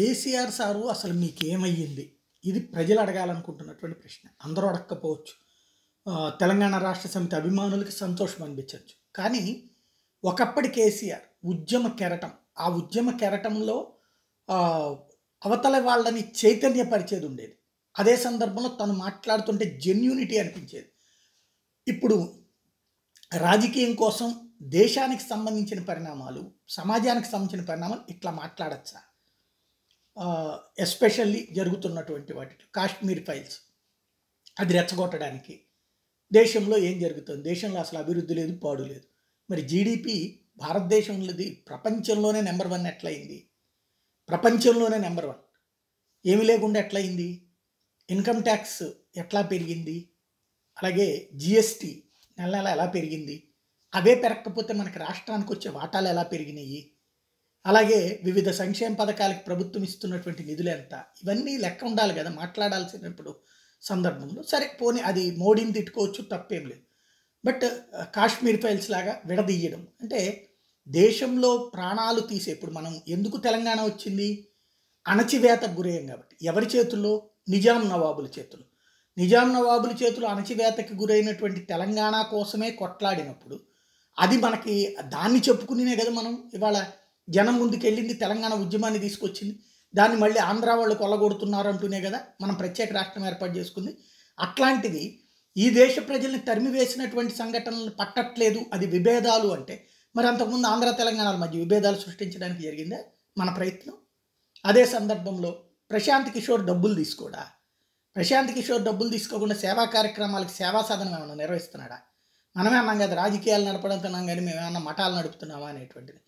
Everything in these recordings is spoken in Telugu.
కేసీఆర్ సారు అసలు మీకేమయ్యింది ఇది ప్రజలు అడగాలనుకుంటున్నటువంటి ప్రశ్న అందరూ అడగకపోవచ్చు తెలంగాణ రాష్ట్ర సమితి అభిమానులకి సంతోషం అనిపించవచ్చు కానీ ఒకప్పటి కేసీఆర్ ఉద్యమ కెరటం ఆ ఉద్యమ కెరటంలో అవతల వాళ్ళని చైతన్యపరిచేది ఉండేది అదే సందర్భంలో తను మాట్లాడుతుంటే జెన్యూనిటీ అనిపించేది ఇప్పుడు రాజకీయం కోసం దేశానికి సంబంధించిన పరిణామాలు సమాజానికి సంబంధించిన పరిణామాలు ఇట్లా మాట్లాడచ్చా ఎస్పెషల్లీ జరుగుతున్నటువంటి వాటిలో కాశ్మీర్ ఫైల్స్ అది రెచ్చగొట్టడానికి దేశంలో ఏం జరుగుతుంది దేశంలో అసలు అభివృద్ధి లేదు పాడు లేదు మరి జీడిపి భారతదేశంలోది ప్రపంచంలోనే నెంబర్ వన్ ఎట్లయింది ప్రపంచంలోనే నెంబర్ వన్ ఏమి లేకుండా ఎట్లయింది ఇన్కమ్ ట్యాక్స్ ఎట్లా పెరిగింది అలాగే జిఎస్టీ నెల నెల ఎలా పెరిగింది అవే పెరగకపోతే మనకి రాష్ట్రానికి వచ్చే వాటాలు ఎలా పెరిగినాయి అలాగే వివిధ సంక్షేమ పథకాలకు ప్రభుత్వం ఇస్తున్నటువంటి నిధులు ఎంత ఇవన్నీ లెక్క ఉండాలి కదా మాట్లాడాల్సినప్పుడు సందర్భంలో సరే పోనీ అది మోడీని తిట్టుకోవచ్చు తప్పేం లేదు బట్ కాశ్మీర్ ఫైల్స్ లాగా విడదీయడం అంటే దేశంలో ప్రాణాలు తీసే ఇప్పుడు మనం ఎందుకు తెలంగాణ వచ్చింది అణచివేతకు గురయ్యాం కాబట్టి ఎవరి చేతుల్లో నిజాం నవాబుల చేతులు నిజాం నవాబుల చేతులు అణచివేతకి గురైనటువంటి తెలంగాణ కోసమే కొట్లాడినప్పుడు అది మనకి దాన్ని చెప్పుకునే కదా మనం ఇవాళ జనం ముందుకెళ్ళింది తెలంగాణ ఉద్యమాన్ని తీసుకొచ్చింది దాన్ని మళ్ళీ ఆంధ్ర వాళ్ళు కొల్లగొడుతున్నారు అంటూనే కదా మనం ప్రత్యేక రాష్ట్రం ఏర్పాటు చేసుకుంది అట్లాంటిది ఈ దేశ ప్రజల్ని తరిమివేసినటువంటి సంఘటనలు పట్టట్లేదు అది విభేదాలు అంటే మరి అంతకుముందు ఆంధ్ర తెలంగాణల మధ్య విభేదాలు సృష్టించడానికి జరిగిందే మన ప్రయత్నం అదే సందర్భంలో ప్రశాంత్ కిషోర్ డబ్బులు తీసుకోడా ప్రశాంత్ కిషోర్ డబ్బులు తీసుకోకుండా సేవా కార్యక్రమాలకు సేవా సాధనం ఏమైనా నిర్వహిస్తున్నాడా మనమే అన్నాం కదా రాజకీయాలు నడపడం అన్నాం కానీ మేము ఏమన్నా మఠాలు నడుపుతున్నావా అనేటువంటిది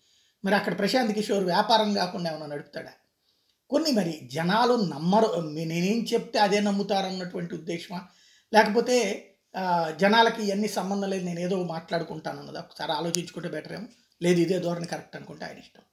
మరి అక్కడ ప్రశాంత్ కిషోర్ వ్యాపారం కాకుండా ఏమైనా నడుపుతాడా కొన్ని మరి జనాలు నమ్మరు నేనేం చెప్తే అదే నమ్ముతారు అన్నటువంటి ఉద్దేశమా లేకపోతే జనాలకి ఇవన్నీ సంబంధం లేదు నేను ఏదో మాట్లాడుకుంటాను అన్నది ఒకసారి ఆలోచించుకుంటే బెటర్ ఏమో లేదు ఇదే ధోరణి కరెక్ట్ అనుకుంటే ఆయన ఇష్టం